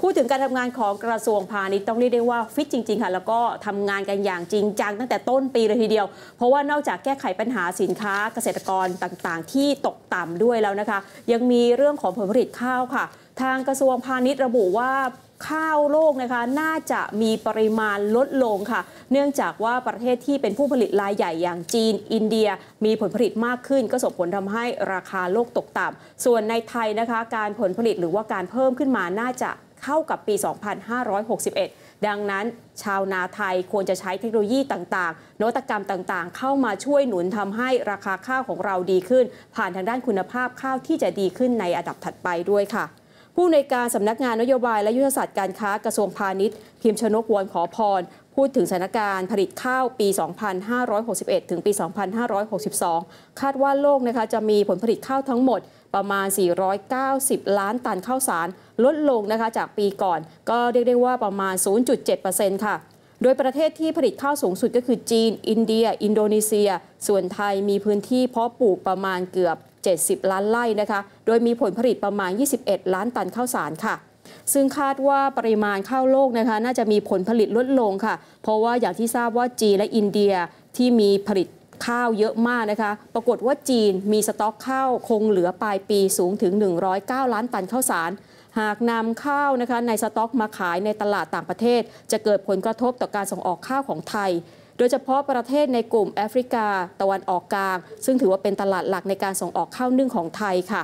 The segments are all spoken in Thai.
พูดถึงการทำงานของกระทรวงพาณิชย์ต้องเรียกได้ว่าฟิตจริงๆค่ะ แล้วก็ทำงานกันอย่างจริงจังตั้งแต่ต้นปีเลยทีเดียว เพราะว่านอกจากแก้ไขปัญหาสินค้าเกษตรกรต่างๆ ที่ตกต่ำด้วยแล้วนะคะยังมีเรื่องของผลผลิตข้าวค่ะ ทางกระทรวงพาณิชย์ระบุว่าข้าวโลกนะคะน่าจะมีปริมาณลดลงค่ะ เนื่องจากว่าประเทศที่เป็นผู้ผลิตรายใหญ่อย่างจีนอินเดียมีผลผลิตมากขึ้นก็ส่งผลทำให้ราคาโลกตกต่ำส่วนในไทยนะคะการผลผลิตหรือว่าการเพิ่มขึ้นมาน่าจะเข้ากับปี 2561 ดังนั้นชาวนาไทยควรจะใช้เทคโนโลยีต่าง ๆนวัตกรรมต่างๆ เข้ามาช่วยหนุนทำให้ราคาข้าวของเราดีขึ้น ผ่านทางด้านคุณภาพข้าวที่จะดีขึ้นในอันดับถัดไปด้วยค่ะ ผู้ในการสำนักงาน นโยบาย และยุทธศาสตร์การค้ากระทรวงพาณิชย์ พิมพ์ชนกวรขอพรพูดถึงสถานการณ์ผลิตข้าวปี 2561 ถึงปี 2562 คาดว่าโลกนะคะจะมีผลผลิตข้าวทั้งหมดประมาณ 490 ล้านตันข้าวสาร ลดลงนะคะจากปีก่อนก็เรียกได้ว่าประมาณ 0.7%ค่ะ โดยประเทศที่ผลิตข้าวสูงสุดก็คือจีน อินเดีย อินโดนีเซีย ส่วนไทยมีพื้นที่เพาะปลูกประมาณเกือบ 70 ล้านไร่นะคะ โดยมีผลผลิตประมาณ 21 ล้านตันข้าวสารค่ะซึ่งคาดว่าปริมาณข้าวโลกนะคะน่าจะมีผลผลิตลดลงค่ะ เพราะว่าอย่างที่ทราบว่าจีนและอินเดียที่มีผลิตข้าวเยอะมากนะคะปรากฏว่าจีนมีสต็อกข้าวคงเหลือปลายปีสูงถึง109 ล้านตันข้าวสาร หากนำข้าวนะคะในสต็อกมาขายในตลาดต่างประเทศ จะเกิดผลกระทบต่อการส่งออกข้าวของไทย โดยเฉพาะประเทศในกลุ่มแอฟริกาตะวันออกกลาง ซึ่งถือว่าเป็นตลาดหลักในการส่งออกข้าวนึ่งของไทยค่ะ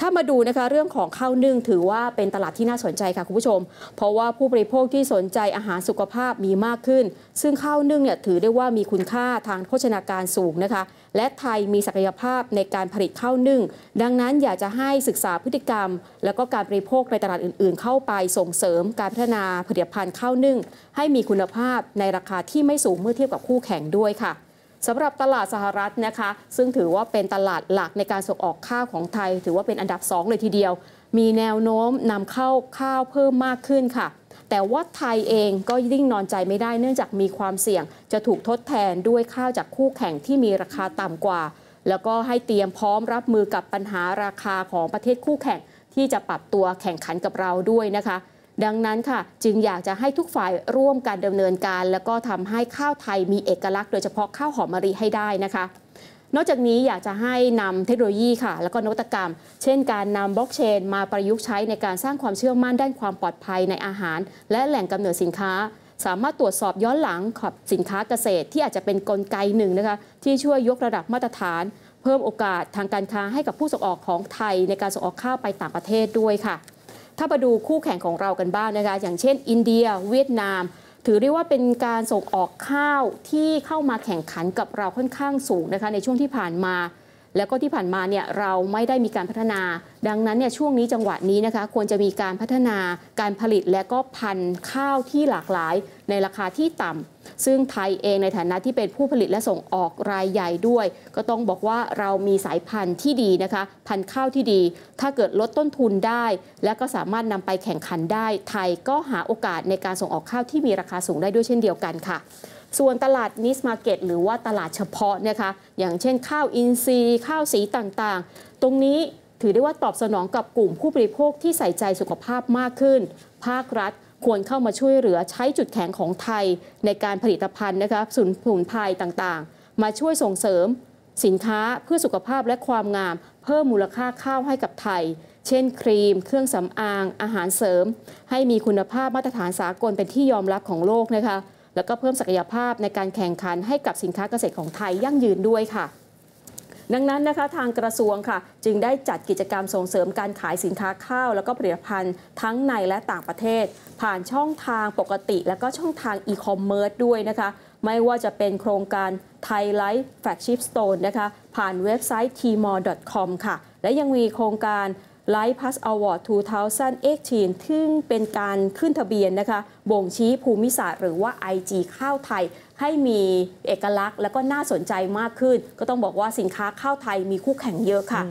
ถ้ามาดูนะคะเรื่องของข้าวนึ่งถือว่าเป็นตลาดที่น่าสนใจค่ะคุณผู้ชม เพราะว่าผู้บริโภคที่สนใจอาหารสุขภาพมีมากขึ้น ซึ่งข้าวนึ่งเนี่ยถือได้ว่ามีคุณค่าทางโภชนาการสูงนะคะและไทยมีศักยภาพในการผลิตข้าวนึ่ง ดังนั้นอยากจะให้ศึกษาพฤติกรรม และก็การบริโภคในตลาดอื่น ๆ เข้าไปส่งเสริมการพัฒนาผลิตภัณฑ์ข้าวนึ่ง ให้มีคุณภาพในราคาที่ไม่สูงเมื่อเทียบกับคู่แข่งด้วยค่ะสำหรับตลาดสหรัฐนะคะ ซึ่งถือว่าเป็นตลาดหลักในการส่งออกข้าวของไทย ถือว่าเป็นอันดับ2เลยทีเดียว มีแนวโน้มนำเข้าข้าวเพิ่มมากขึ้นค่ะ แต่ว่าไทยเองก็ยิ่งนอนใจไม่ได้เนื่องจากมีความเสี่ยง จะถูกทดแทนด้วยข้าวจากคู่แข่งที่มีราคาต่ำกว่า แล้วก็ให้เตรียมพร้อมรับมือกับปัญหาราคาของประเทศคู่แข่งที่จะปรับตัวแข่งขันกับเราด้วยนะคะดังนั้นค่ะ จึงอยากจะให้ทุกฝ่ายร่วมกันดำเนินการ แล้วก็ทำให้ข้าวไทยมีเอกลักษณ์ โดยเฉพาะข้าวหอมมะลิให้ได้นะคะ นอกจากนี้อยากจะให้นำเทคโนโลยีค่ะ แล้วก็นวัตกรรม เช่นการนำบล็อกเชนมาประยุกต์ใช้ในการสร้างความเชื่อมั่นด้านความปลอดภัยในอาหาร และแหล่งกำเนิดสินค้า สามารถตรวจสอบย้อนหลังขอบสินค้าเกษตร ที่อาจจะเป็นนกลไกหนึ่งนะคะที่ช่วยยกระดับมาตรฐาน เพิ่มโอกาสทางการค้าให้กับผู้ส่งออกของไทยในการส่งออกข้าวไปต่างประเทศด้วยค่ะถ้ามาดูคู่แข่งของเรากันบ้างนะคะ อย่างเช่นอินเดีย เวียดนาม ถือได้ว่าเป็นการส่งออกข้าวที่เข้ามาแข่งขันกับเราค่อนข้างสูงนะคะในช่วงที่ผ่านมาแล้วก็ที่ผ่านมาเนี่ยเราไม่ได้มีการพัฒนา ดังนั้นเนี่ยช่วงนี้จังหวะนี้นะคะ ควรจะมีการพัฒนาการผลิตและก็พันธุ์ข้าวที่หลากหลายในราคาที่ต่ำ ซึ่งไทยเองในฐานะที่เป็นผู้ผลิตและส่งออกรายใหญ่ด้วย ก็ต้องบอกว่าเรามีสายพันธุ์ที่ดีนะคะ พันธุ์ข้าวที่ดี ถ้าเกิดลดต้นทุนได้ และก็สามารถนำไปแข่งขันได้ ไทยก็หาโอกาสในการส่งออกข้าวที่มีราคาสูงได้ด้วยเช่นเดียวกันค่ะส่วนตลาดนิสมาเก็ตหรือว่าตลาดเฉพาะนะคะอย่างเช่นข้าวอินทรีย์ ข้าวสีต่างๆ ตรงนี้ถือได้ว่าตอบสนองกับกลุ่มผู้บริโภคที่ใส่ใจสุขภาพมากขึ้น ภาครัฐ ควรเข้ามาช่วยเหลือใช้จุดแข็งของไทยในการผลิตภัณฑ์นะคะสุนผุนภัยต่างๆ มาช่วยส่งเสริม สินค้าเพื่อสุขภาพและความงาม เพิ่มมูลค่าข้าวให้กับไทย เช่น ครีม เครื่องสำอาง อาหารเสริม ให้มีคุณภาพมาตรฐานสากลเป็นที่ยอมรับของโลกนะคะแล้วก็เพิ่มศักยภาพในการแข่งขันให้กับสินค้าเกษตรของไทยยั่งยืนด้วยค่ะ ดังนั้นนะคะทางกระทรวงค่ะ จึงได้จัดกิจกรรมส่งเสริมการขายสินค้าข้าว แล้วก็ผลิตภัณฑ์ทั้งในและต่างประเทศ ผ่านช่องทางปกติแล้วก็ช่องทางอีคอมเมิร์ซด้วยนะคะ ไม่ว่าจะเป็นโครงการ Thai Life Flagship Store นะคะ ผ่านเว็บไซต์ tmall.com ค่ะ และยังมีโครงการไลฟ์พัสอวอร์ด2018ซึ่งเป็นการขึ้นทะเบียนนะคะ บ่งชี้ภูมิศาสตร์หรือว่า IG ข้าวไทย ให้มีเอกลักษณ์ และก็น่าสนใจมากขึ้น ก็ต้องบอกว่าสินค้าข้าวไทยมีคู่แข่งเยอะค่ะ